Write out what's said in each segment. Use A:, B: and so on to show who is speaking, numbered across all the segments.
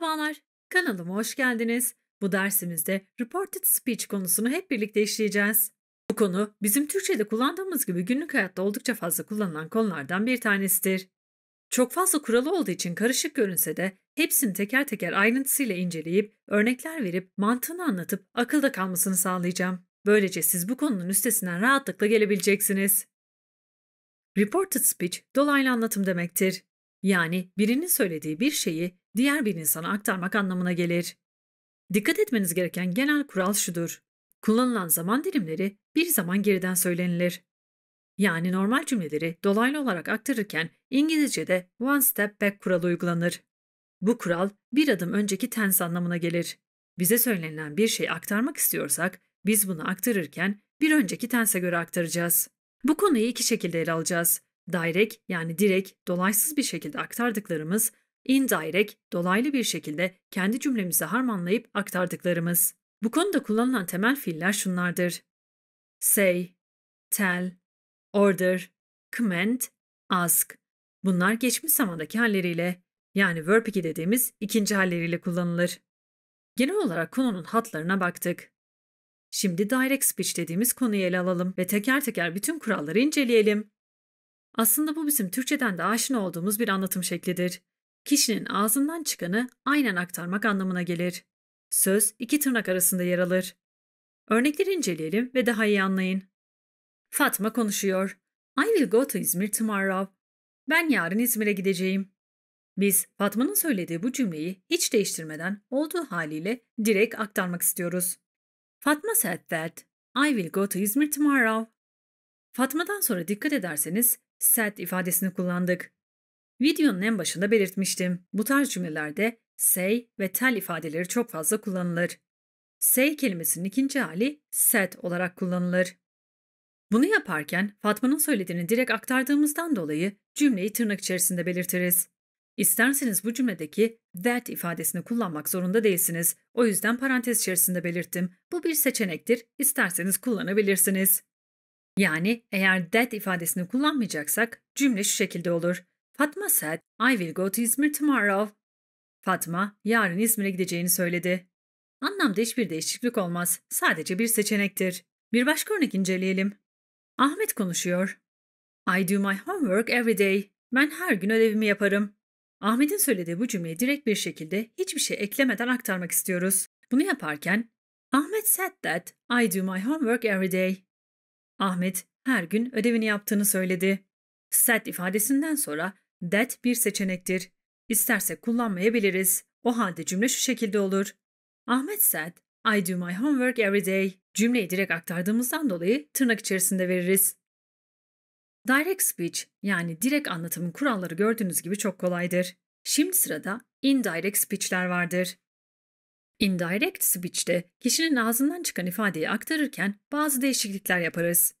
A: Merhabalar, kanalıma hoş geldiniz. Bu dersimizde reported speech konusunu hep birlikte işleyeceğiz. Bu konu bizim Türkçe'de kullandığımız gibi günlük hayatta oldukça fazla kullanılan konulardan bir tanesidir. Çok fazla kuralı olduğu için karışık görünse de hepsini teker teker ayrıntısıyla inceleyip, örnekler verip, mantığını anlatıp akılda kalmasını sağlayacağım. Böylece siz bu konunun üstesinden rahatlıkla gelebileceksiniz. Reported speech dolaylı anlatım demektir. Yani birinin söylediği bir şeyi diğer bir insana aktarmak anlamına gelir. Dikkat etmeniz gereken genel kural şudur. Kullanılan zaman dilimleri bir zaman geriden söylenilir. Yani normal cümleleri dolaylı olarak aktarırken İngilizce'de one step back kuralı uygulanır. Bu kural bir adım önceki tense anlamına gelir. Bize söylenilen bir şey aktarmak istiyorsak biz bunu aktarırken bir önceki tense göre aktaracağız. Bu konuyu iki şekilde ele alacağız direct yani direkt dolaysız bir şekilde aktardıklarımız, indirect dolaylı bir şekilde kendi cümlemizi harmanlayıp aktardıklarımız. Bu konuda kullanılan temel fiiller şunlardır. Say, tell, order, comment, ask. Bunlar geçmiş zamandaki halleriyle yani verb 2 dediğimiz ikinci halleriyle kullanılır. Genel olarak konunun hatlarına baktık. Şimdi direct speech dediğimiz konuyu ele alalım ve teker teker bütün kuralları inceleyelim. Aslında bu bizim Türkçeden de aşina olduğumuz bir anlatım şeklidir. Kişinin ağzından çıkanı aynen aktarmak anlamına gelir. Söz iki tırnak arasında yer alır. Örnekleri inceleyelim ve daha iyi anlayın. Fatma konuşuyor. I will go to İzmir tomorrow. Ben yarın İzmir'e gideceğim. Biz Fatma'nın söylediği bu cümleyi hiç değiştirmeden olduğu haliyle direkt aktarmak istiyoruz. Fatma said that I will go to İzmir tomorrow. Fatma'dan sonra dikkat ederseniz said ifadesini kullandık. Videonun en başında belirtmiştim. Bu tarz cümlelerde say ve tell ifadeleri çok fazla kullanılır. Say kelimesinin ikinci hali set olarak kullanılır. Bunu yaparken Fatma'nın söylediğini direkt aktardığımızdan dolayı cümleyi tırnak içerisinde belirtiriz. İsterseniz bu cümledeki that ifadesini kullanmak zorunda değilsiniz. O yüzden parantez içerisinde belirttim. Bu bir seçenektir. İsterseniz kullanabilirsiniz. Yani eğer that ifadesini kullanmayacaksak cümle şu şekilde olur. Fatma said, I will go to İzmir tomorrow. Fatma, yarın İzmir'e gideceğini söyledi. Anlamda hiçbir değişiklik olmaz. Sadece bir seçenektir. Bir başka örnek inceleyelim. Ahmet konuşuyor. I do my homework every day. Ben her gün ödevimi yaparım. Ahmet'in söylediği bu cümleyi direkt bir şekilde hiçbir şey eklemeden aktarmak istiyoruz. Bunu yaparken Ahmet said that I do my homework every day. Ahmet her gün ödevini yaptığını söyledi. Set ifadesinden sonra that bir seçenektir. İsterse kullanmayabiliriz. O halde cümle şu şekilde olur. Ahmet said, I do my homework every day. Cümleyi direkt aktardığımızdan dolayı tırnak içerisinde veririz. Direct speech yani direkt anlatımın kuralları gördüğünüz gibi çok kolaydır. Şimdi sırada indirect speech'ler vardır. Indirect speech'te kişinin ağzından çıkan ifadeyi aktarırken bazı değişiklikler yaparız.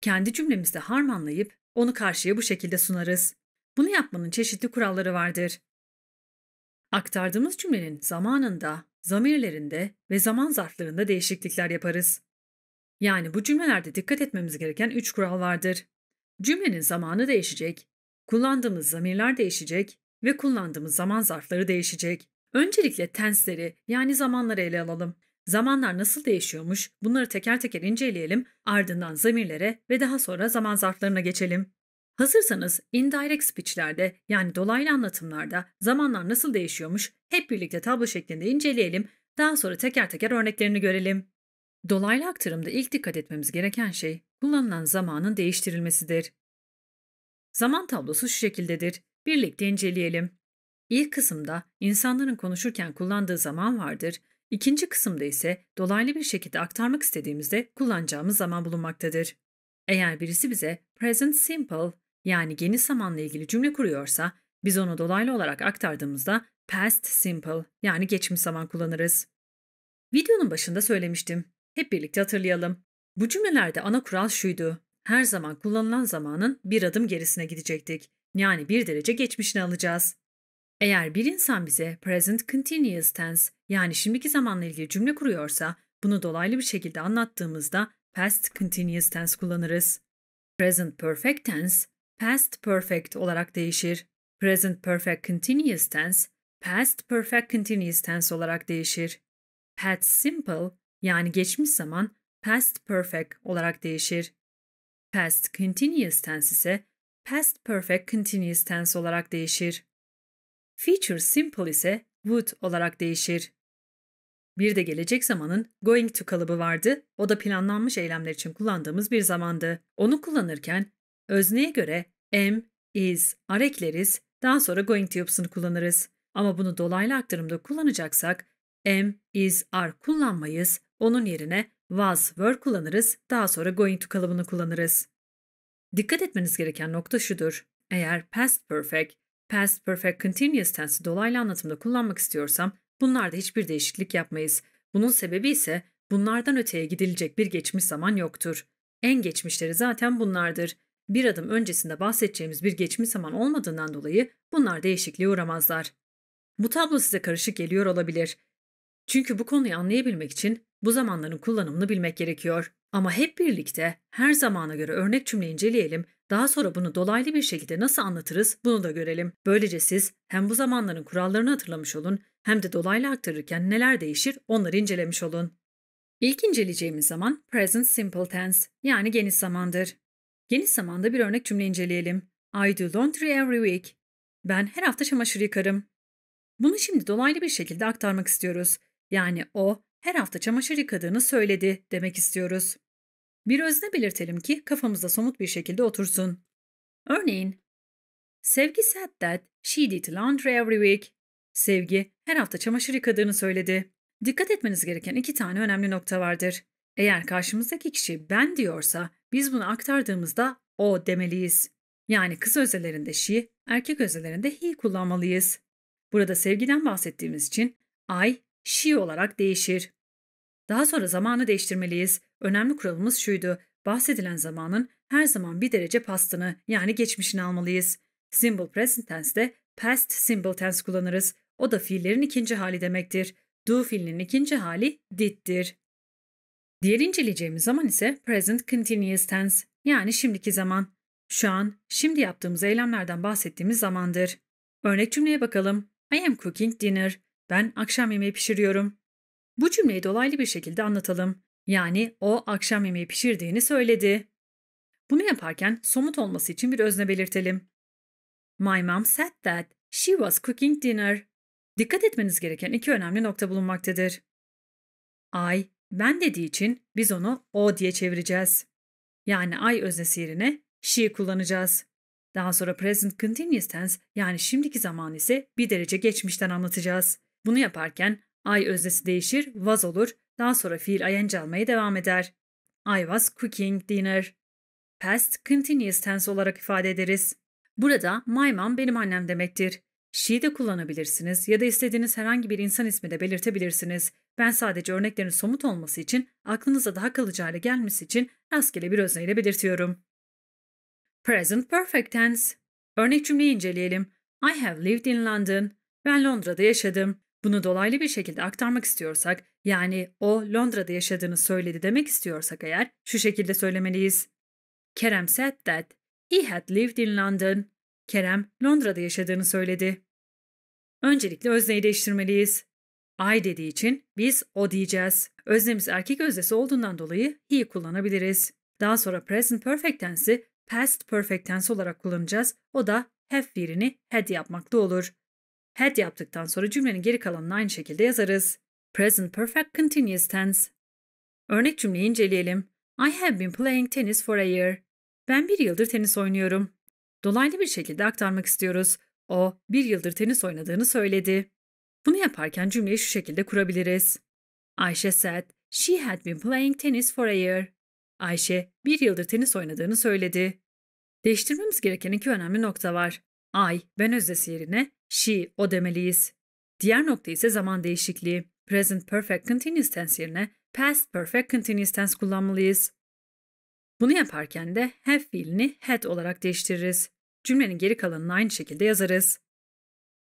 A: Kendi cümlemizde harmanlayıp onu karşıya bu şekilde sunarız. Bunu yapmanın çeşitli kuralları vardır. Aktardığımız cümlenin zamanında, zamirlerinde ve zaman zarflarında değişiklikler yaparız. Yani bu cümlelerde dikkat etmemiz gereken üç kural vardır. Cümlenin zamanı değişecek, kullandığımız zamirler değişecek ve kullandığımız zaman zarfları değişecek. Öncelikle tensleri yani zamanları ele alalım. Zamanlar nasıl değişiyormuş bunları teker teker inceleyelim ardından zamirlere ve daha sonra zaman zarflarına geçelim. Hazırsanız indirect speech'lerde yani dolaylı anlatımlarda zamanlar nasıl değişiyormuş hep birlikte tablo şeklinde inceleyelim daha sonra teker teker örneklerini görelim. Dolaylı aktarımda ilk dikkat etmemiz gereken şey kullanılan zamanın değiştirilmesidir. Zaman tablosu şu şekildedir. Birlikte inceleyelim. İlk kısımda insanların konuşurken kullandığı zaman vardır, ikinci kısımda ise dolaylı bir şekilde aktarmak istediğimizde kullanacağımız zaman bulunmaktadır. Eğer birisi bize present simple yani geniş zamanla ilgili cümle kuruyorsa biz onu dolaylı olarak aktardığımızda past simple yani geçmiş zaman kullanırız. Videonun başında söylemiştim. Hep birlikte hatırlayalım. Bu cümlelerde ana kural şuydu. Her zaman kullanılan zamanın bir adım gerisine gidecektik. Yani bir derece geçmişini alacağız. Eğer bir insan bize present continuous tense yani şimdiki zamanla ilgili cümle kuruyorsa bunu dolaylı bir şekilde anlattığımızda past continuous tense kullanırız. Present perfect tense past perfect olarak değişir. Present perfect continuous tense past perfect continuous tense olarak değişir. Past simple yani geçmiş zaman past perfect olarak değişir. Past continuous tense ise past perfect continuous tense olarak değişir. Future simple ise would olarak değişir. Bir de gelecek zamanın going to kalıbı vardı. O da planlanmış eylemler için kullandığımız bir zamandı. Onu kullanırken özneye göre am, is, are ekleriz, daha sonra going to yapısını kullanırız. Ama bunu dolaylı aktarımda kullanacaksak am, is, are kullanmayız. Onun yerine was, were kullanırız. Daha sonra going to kalıbını kullanırız. Dikkat etmeniz gereken nokta şudur. Eğer past perfect past perfect continuous tense'i dolaylı anlatımda kullanmak istiyorsam bunlarda hiçbir değişiklik yapmayız. Bunun sebebi ise bunlardan öteye gidilecek bir geçmiş zaman yoktur. En geçmişleri zaten bunlardır. Bir adım öncesinde bahsedeceğimiz bir geçmiş zaman olmadığından dolayı bunlar değişikliğe uğramazlar. Bu tablo size karışık geliyor olabilir. Çünkü bu konuyu anlayabilmek için bu zamanların kullanımını bilmek gerekiyor. Ama hep birlikte her zamana göre örnek cümle inceleyelim daha sonra bunu dolaylı bir şekilde nasıl anlatırız bunu da görelim. Böylece siz hem bu zamanların kurallarını hatırlamış olun hem de dolaylı aktarırken neler değişir onları incelemiş olun. İlk inceleyeceğimiz zaman present simple tense yani geniş zamandır. Geniş zamanda bir örnek cümle inceleyelim. I do laundry every week. Ben her hafta çamaşır yıkarım. Bunu şimdi dolaylı bir şekilde aktarmak istiyoruz. Yani o her hafta çamaşır yıkadığını söyledi demek istiyoruz. Bir özne belirtelim ki kafamızda somut bir şekilde otursun. Örneğin, Sevgi said that she did laundry every week. Sevgi her hafta çamaşır yıkadığını söyledi. Dikkat etmeniz gereken iki tane önemli nokta vardır. Eğer karşımızdaki kişi ben diyorsa biz bunu aktardığımızda o demeliyiz. Yani kız özelerinde she, erkek özelerinde he kullanmalıyız. Burada sevgiden bahsettiğimiz için I, she olarak değişir. Daha sonra zamanı değiştirmeliyiz. Önemli kuralımız şuydu. Bahsedilen zamanın her zaman bir derece pastını yani geçmişini almalıyız. Simple present tense'de past simple tense kullanırız. O da fiillerin ikinci hali demektir. Do fiilinin ikinci hali did'dir. Diğer inceleyeceğimiz zaman ise present continuous tense yani şimdiki zaman. Şu an, şimdi yaptığımız eylemlerden bahsettiğimiz zamandır. Örnek cümleye bakalım. I am cooking dinner. Ben akşam yemeği pişiriyorum. Bu cümleyi dolaylı bir şekilde anlatalım. Yani o akşam yemeği pişirdiğini söyledi. Bunu yaparken somut olması için bir özne belirtelim. My mom said that she was cooking dinner. Dikkat etmeniz gereken iki önemli nokta bulunmaktadır. I, ben dediği için biz onu o diye çevireceğiz. Yani I öznesi yerine she kullanacağız. Daha sonra present continuous tense yani şimdiki zaman ise bir derece geçmişten anlatacağız. Bunu yaparken Ay öznesi değişir, was olur, daha sonra fiil ing almaya devam eder. I was cooking dinner. Past continuous tense olarak ifade ederiz. Burada my mom benim annem demektir. She de kullanabilirsiniz ya da istediğiniz herhangi bir insan ismi de belirtebilirsiniz. Ben sadece örneklerin somut olması için, aklınıza daha kalıcı hale gelmesi için rastgele bir özneyle belirtiyorum. Present Perfect Tense Örnek cümleyi inceleyelim. I have lived in London. Ben Londra'da yaşadım. Bunu dolaylı bir şekilde aktarmak istiyorsak, yani o Londra'da yaşadığını söyledi demek istiyorsak eğer şu şekilde söylemeliyiz. Kerem said that he had lived in London. Kerem Londra'da yaşadığını söyledi. Öncelikle özneyi değiştirmeliyiz. I dediği için biz o diyeceğiz. Öznemiz erkek öznesi olduğundan dolayı he kullanabiliriz. Daha sonra present perfect tense'i past perfect tense olarak kullanacağız. O da have fiilini had yapmakta olur had yaptıktan sonra cümlenin geri kalanını aynı şekilde yazarız. Present perfect continuous tense. Örnek cümleyi inceleyelim. I have been playing tennis for a year. Ben bir yıldır tenis oynuyorum. Dolaylı bir şekilde aktarmak istiyoruz. O bir yıldır tenis oynadığını söyledi. Bunu yaparken cümleyi şu şekilde kurabiliriz. Ayşe said she had been playing tennis for a year. Ayşe bir yıldır tenis oynadığını söyledi. Değiştirmemiz gereken iki önemli nokta var. I ben öznesi yerine she, o demeliyiz. Diğer nokta ise zaman değişikliği. Present perfect continuous tense yerine past perfect continuous tense kullanmalıyız. Bunu yaparken de have fiilini had olarak değiştiririz. Cümlenin geri kalanını aynı şekilde yazarız.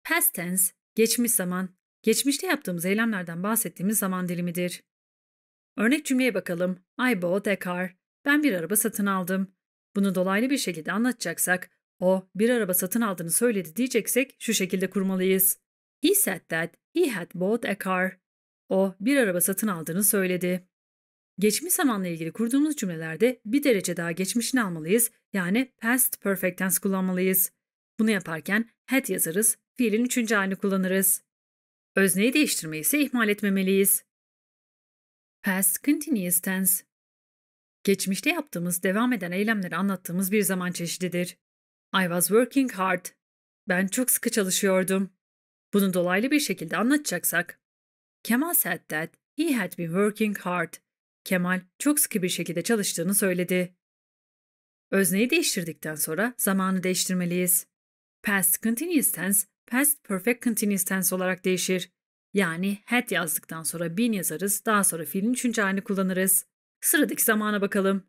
A: Past tense, geçmiş zaman, geçmişte yaptığımız eylemlerden bahsettiğimiz zaman dilimidir. Örnek cümleye bakalım. I bought a car. Ben bir araba satın aldım. Bunu dolaylı bir şekilde anlatacaksak o bir araba satın aldığını söyledi diyeceksek şu şekilde kurmalıyız. He said that he had bought a car. O bir araba satın aldığını söyledi. Geçmiş zamanla ilgili kurduğumuz cümlelerde bir derece daha geçmişini almalıyız yani past perfect tense kullanmalıyız. Bunu yaparken had yazarız, fiilin üçüncü halini kullanırız. Özneyi değiştirmeyi ise ihmal etmemeliyiz. Past continuous tense Geçmişte yaptığımız, devam eden eylemleri anlattığımız bir zaman çeşididir. I was working hard. Ben çok sıkı çalışıyordum. Bunu dolaylı bir şekilde anlatacaksak. Kemal said that he had been working hard. Kemal çok sıkı bir şekilde çalıştığını söyledi. Özneyi değiştirdikten sonra zamanı değiştirmeliyiz. Past continuous tense, past perfect continuous tense olarak değişir. Yani had yazdıktan sonra been yazarız, daha sonra fiilin üçüncü halini kullanırız. Sıradaki zamana bakalım.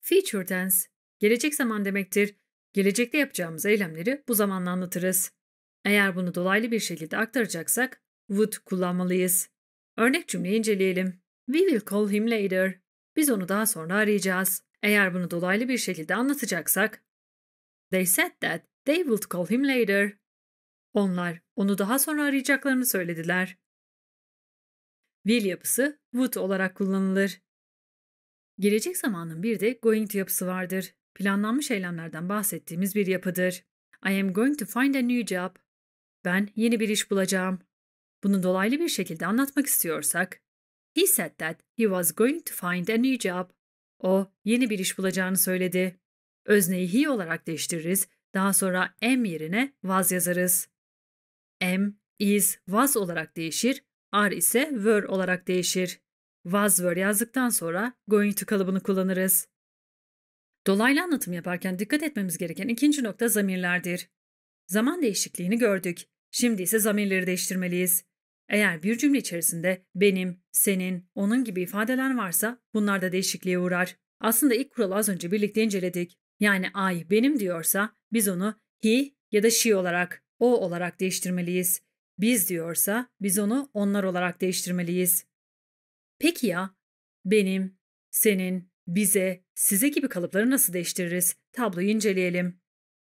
A: Future tense, gelecek zaman demektir. Gelecekte yapacağımız eylemleri bu zamanla anlatırız. Eğer bunu dolaylı bir şekilde aktaracaksak would kullanmalıyız. Örnek cümleyi inceleyelim. We will call him later. Biz onu daha sonra arayacağız. Eğer bunu dolaylı bir şekilde anlatacaksak They said that they would call him later. Onlar onu daha sonra arayacaklarını söylediler. Will yapısı would olarak kullanılır. Gelecek zamanın bir de going to yapısı vardır planlanmış eylemlerden bahsettiğimiz bir yapıdır. I am going to find a new job. Ben yeni bir iş bulacağım. Bunu dolaylı bir şekilde anlatmak istiyorsak, he said that he was going to find a new job. O yeni bir iş bulacağını söyledi. Özneyi he olarak değiştiririz, daha sonra am yerine was yazarız. Am, is, was olarak değişir, are ise were olarak değişir. Was, were yazdıktan sonra going to kalıbını kullanırız. Dolaylı anlatım yaparken dikkat etmemiz gereken ikinci nokta zamirlerdir. Zaman değişikliğini gördük. Şimdi ise zamirleri değiştirmeliyiz. Eğer bir cümle içerisinde benim, senin, onun gibi ifadeler varsa bunlar da değişikliğe uğrar. Aslında ilk kuralı az önce birlikte inceledik. Yani I benim diyorsa biz onu he ya da she olarak, o olarak değiştirmeliyiz. Biz diyorsa biz onu onlar olarak değiştirmeliyiz. Peki ya benim, senin, bize, size gibi kalıpları nasıl değiştiririz? Tabloyu inceleyelim.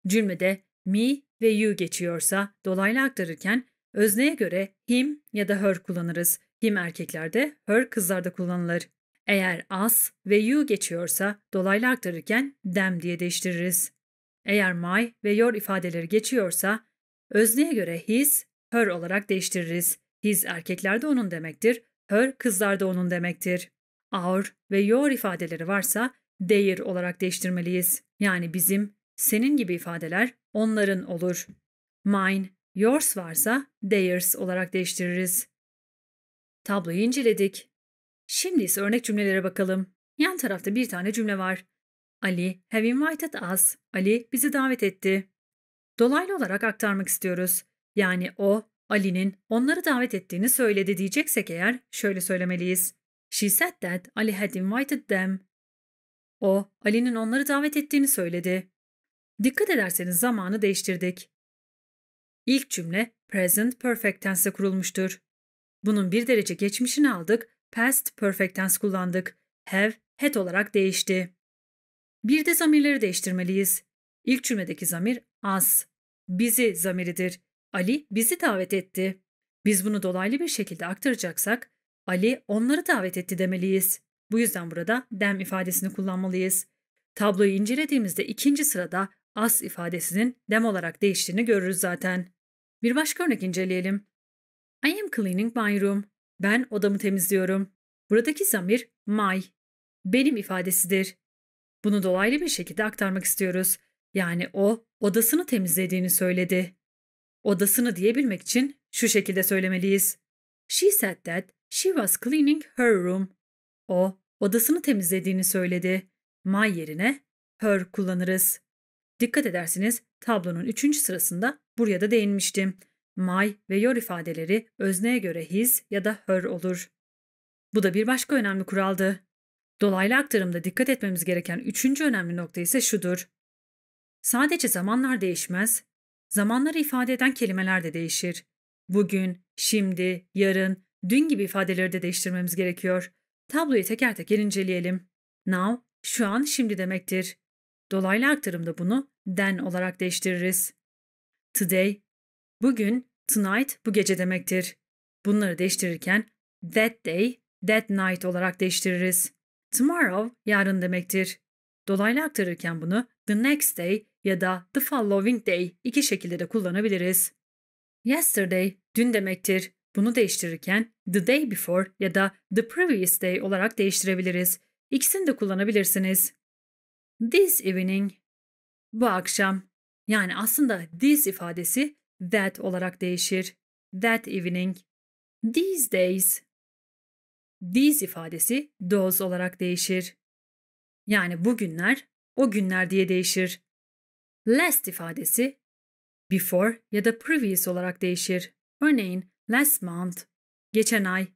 A: Cümlede me ve you geçiyorsa dolaylı aktarırken özneye göre him ya da her kullanırız. Him erkeklerde, her kızlarda kullanılır. Eğer as ve you geçiyorsa dolaylı aktarırken them diye değiştiririz. Eğer my ve your ifadeleri geçiyorsa özneye göre his, her olarak değiştiririz. His erkeklerde onun demektir, her kızlarda onun demektir our ve your ifadeleri varsa their olarak değiştirmeliyiz. Yani bizim, senin gibi ifadeler onların olur. Mine, yours varsa theirs olarak değiştiririz. Tabloyu inceledik. Şimdi ise örnek cümlelere bakalım. Yan tarafta bir tane cümle var. Ali have invited us. Ali bizi davet etti. Dolaylı olarak aktarmak istiyoruz. Yani o, Ali'nin onları davet ettiğini söyledi diyeceksek eğer şöyle söylemeliyiz. She said that Ali had invited them. O, Ali'nin onları davet ettiğini söyledi. Dikkat ederseniz zamanı değiştirdik. İlk cümle present perfect tense kurulmuştur. Bunun bir derece geçmişini aldık, past perfect tense kullandık. Have, had olarak değişti. Bir de zamirleri değiştirmeliyiz. İlk cümledeki zamir as, bizi zamiridir. Ali bizi davet etti. Biz bunu dolaylı bir şekilde aktaracaksak Ali onları davet etti demeliyiz. Bu yüzden burada dem ifadesini kullanmalıyız. Tabloyu incelediğimizde ikinci sırada as ifadesinin dem olarak değiştiğini görürüz zaten. Bir başka örnek inceleyelim. I am cleaning my room. Ben odamı temizliyorum. Buradaki zamir my, benim ifadesidir. Bunu dolaylı bir şekilde aktarmak istiyoruz. Yani o odasını temizlediğini söyledi. Odasını diyebilmek için şu şekilde söylemeliyiz. She said that She was cleaning her room. O, odasını temizlediğini söyledi. My yerine her kullanırız. Dikkat edersiniz tablonun üçüncü sırasında buraya da değinmiştim. My ve your ifadeleri özneye göre his ya da her olur. Bu da bir başka önemli kuraldı. Dolaylı aktarımda dikkat etmemiz gereken üçüncü önemli nokta ise şudur. Sadece zamanlar değişmez, zamanları ifade eden kelimeler de değişir. Bugün, şimdi, yarın, dün gibi ifadeleri de değiştirmemiz gerekiyor. Tabloyu teker teker inceleyelim. Now, şu an şimdi demektir. Dolaylı aktarımda bunu then olarak değiştiririz. Today, bugün, tonight bu gece demektir. Bunları değiştirirken that day, that night olarak değiştiririz. Tomorrow yarın demektir. Dolaylı aktarırken bunu the next day ya da the following day iki şekilde de kullanabiliriz. Yesterday dün demektir. Bunu değiştirirken the day before ya da the previous day olarak değiştirebiliriz. İkisini de kullanabilirsiniz. This evening, bu akşam. Yani aslında this ifadesi that olarak değişir. That evening. These days, these ifadesi those olarak değişir. Yani bugünler, o günler diye değişir. Last ifadesi before ya da previous olarak değişir. Örneğin last month, geçen ay,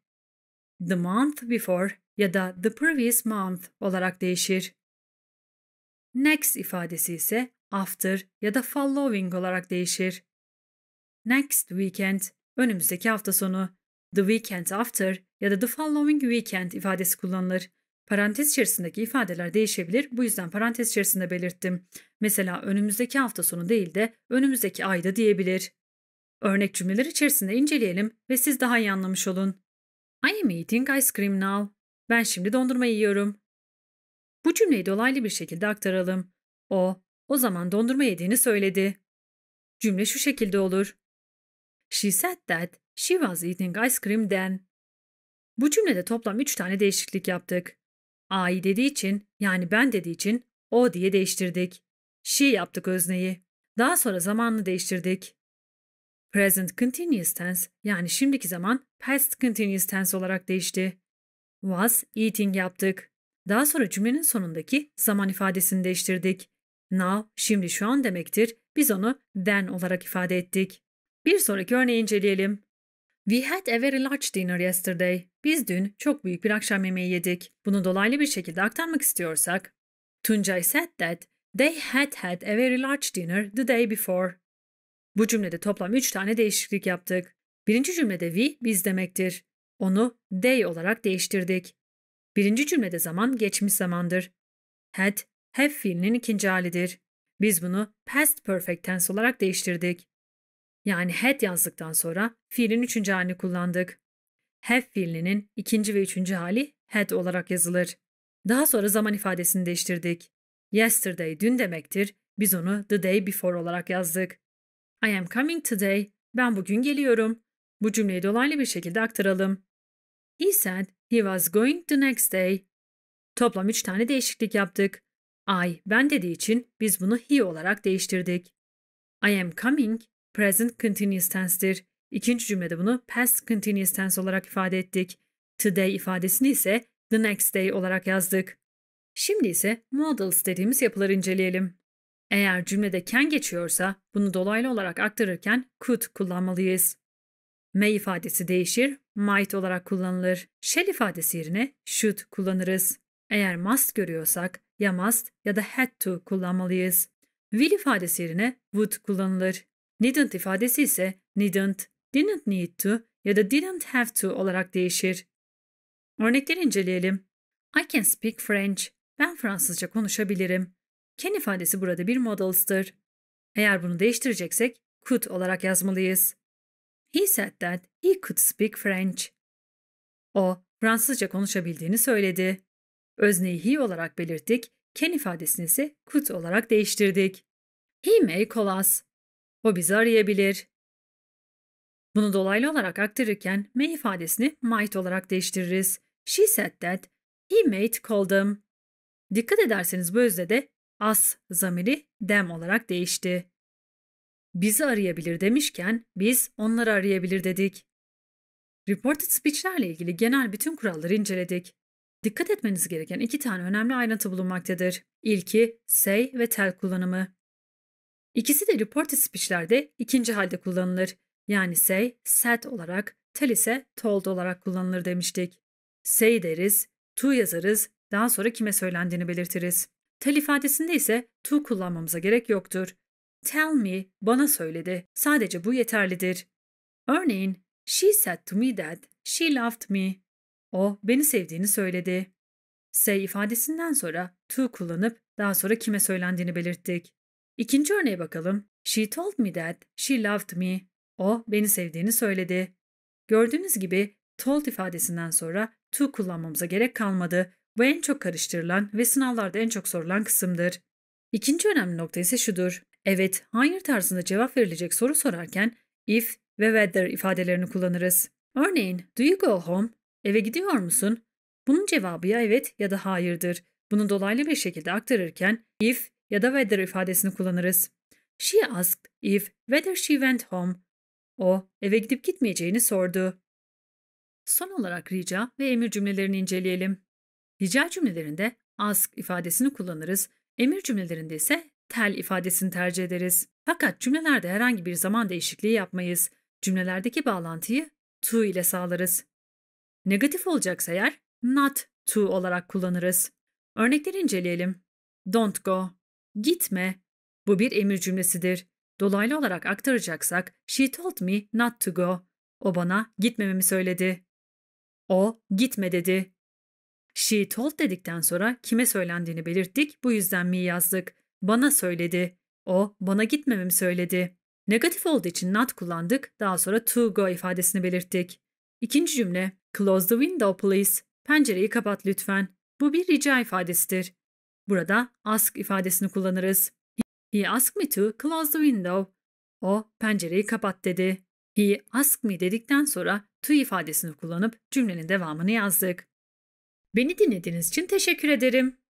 A: the month before ya da the previous month olarak değişir. Next ifadesi ise after ya da following olarak değişir. Next weekend, önümüzdeki hafta sonu, the weekend after ya da the following weekend ifadesi kullanılır. Parantez içerisindeki ifadeler değişebilir. Bu yüzden parantez içerisinde belirttim. Mesela önümüzdeki hafta sonu değil de önümüzdeki ayda diyebilir. Örnek cümleler içerisinde inceleyelim ve siz daha iyi anlamış olun. I am eating ice cream now. Ben şimdi dondurma yiyorum. Bu cümleyi dolaylı bir şekilde aktaralım. O, o zaman dondurma yediğini söyledi. Cümle şu şekilde olur. She said that she was eating ice cream then. Bu cümlede toplam 3 tane değişiklik yaptık. I dediği için, yani ben dediği için o diye değiştirdik. She yaptık özneyi. Daha sonra zamanını değiştirdik. Present continuous tense yani şimdiki zaman past continuous tense olarak değişti. Was eating yaptık. Daha sonra cümlenin sonundaki zaman ifadesini değiştirdik. Now, şimdi şu an demektir. Biz onu then olarak ifade ettik. Bir sonraki örneği inceleyelim. We had a very large dinner yesterday. Biz dün çok büyük bir akşam yemeği yedik. Bunu dolaylı bir şekilde aktarmak istiyorsak. Tuncay said that they had had a very large dinner the day before. Bu cümlede toplam 3 tane değişiklik yaptık. Birinci cümlede we biz demektir. Onu they olarak değiştirdik. Birinci cümlede zaman geçmiş zamandır. Had, have fiilinin ikinci halidir. Biz bunu past perfect tense olarak değiştirdik. Yani had yazdıktan sonra fiilin üçüncü halini kullandık. Have fiilinin ikinci ve üçüncü hali had olarak yazılır. Daha sonra zaman ifadesini değiştirdik. Yesterday dün demektir. Biz onu the day before olarak yazdık. I am coming today. Ben bugün geliyorum. Bu cümleyi dolaylı bir şekilde aktaralım. He said he was going the next day. Toplam üç tane değişiklik yaptık. I, ben dediği için biz bunu he olarak değiştirdik. I am coming, present continuous tense'dir. İkinci cümlede bunu past continuous tense olarak ifade ettik. Today ifadesini ise the next day olarak yazdık. Şimdi ise models dediğimiz yapıları inceleyelim. Eğer cümlede can geçiyorsa bunu dolaylı olarak aktarırken could kullanmalıyız. May ifadesi değişir, might olarak kullanılır. Shall ifadesi yerine should kullanırız. Eğer must görüyorsak ya must ya da had to kullanmalıyız. Will ifadesi yerine would kullanılır. Needn't ifadesi ise needn't, didn't need to ya da didn't have to olarak değişir. Örnekleri inceleyelim. I can speak French. Ben Fransızca konuşabilirim. Ken ifadesi burada bir modals'tır. Eğer bunu değiştireceksek could olarak yazmalıyız. He said that he could speak French. O, Fransızca konuşabildiğini söyledi. Özneyi he olarak belirttik, Ken ifadesini ise could olarak değiştirdik. He may call us. O bizi arayabilir. Bunu dolaylı olarak aktarırken may ifadesini might olarak değiştiririz. She said that he might call them. Dikkat ederseniz bu özde de as zamiri dem olarak değişti. Bizi arayabilir demişken biz onları arayabilir dedik. Reported speech'lerle ilgili genel bütün kuralları inceledik. Dikkat etmeniz gereken iki tane önemli ayrıntı bulunmaktadır. İlki say ve tell kullanımı. İkisi de reported speech'lerde ikinci halde kullanılır. Yani say, said olarak, tell ise told olarak kullanılır demiştik. Say deriz, to yazarız, daha sonra kime söylendiğini belirtiriz. Tel ifadesinde ise to kullanmamıza gerek yoktur. Tell me, bana söyledi. Sadece bu yeterlidir. Örneğin, she said to me that she loved me. O, beni sevdiğini söyledi. Say ifadesinden sonra to kullanıp daha sonra kime söylendiğini belirttik. İkinci örneğe bakalım. She told me that she loved me. O, beni sevdiğini söyledi. Gördüğünüz gibi told ifadesinden sonra to kullanmamıza gerek kalmadı. Bu en çok karıştırılan ve sınavlarda en çok sorulan kısımdır. İkinci önemli nokta ise şudur. Evet, hayır tarzında cevap verilecek soru sorarken if ve whether ifadelerini kullanırız. Örneğin, do you go home? Eve gidiyor musun? Bunun cevabı ya evet ya da hayırdır. Bunu dolaylı bir şekilde aktarırken if ya da whether ifadesini kullanırız. She asked if whether she went home. O eve gidip gitmeyeceğini sordu. Son olarak rica ve emir cümlelerini inceleyelim. Rica cümlelerinde ask ifadesini kullanırız, emir cümlelerinde ise tel ifadesini tercih ederiz. Fakat cümlelerde herhangi bir zaman değişikliği yapmayız. Cümlelerdeki bağlantıyı to ile sağlarız. Negatif olacaksa eğer not to olarak kullanırız. Örnekleri inceleyelim. Don't go. Gitme. Bu bir emir cümlesidir. Dolaylı olarak aktaracaksak she told me not to go. O bana gitmememi söyledi. O gitme dedi. She told dedikten sonra kime söylendiğini belirttik, bu yüzden mi yazdık? Bana söyledi. O, bana gitmememi söyledi. Negatif olduğu için not kullandık, daha sonra to go ifadesini belirttik. İkinci cümle, close the window please. Pencereyi kapat lütfen. Bu bir rica ifadesidir. Burada ask ifadesini kullanırız. He asked me to close the window. O, pencereyi kapat dedi. He asked me dedikten sonra to ifadesini kullanıp cümlenin devamını yazdık. Beni dinlediğiniz için teşekkür ederim.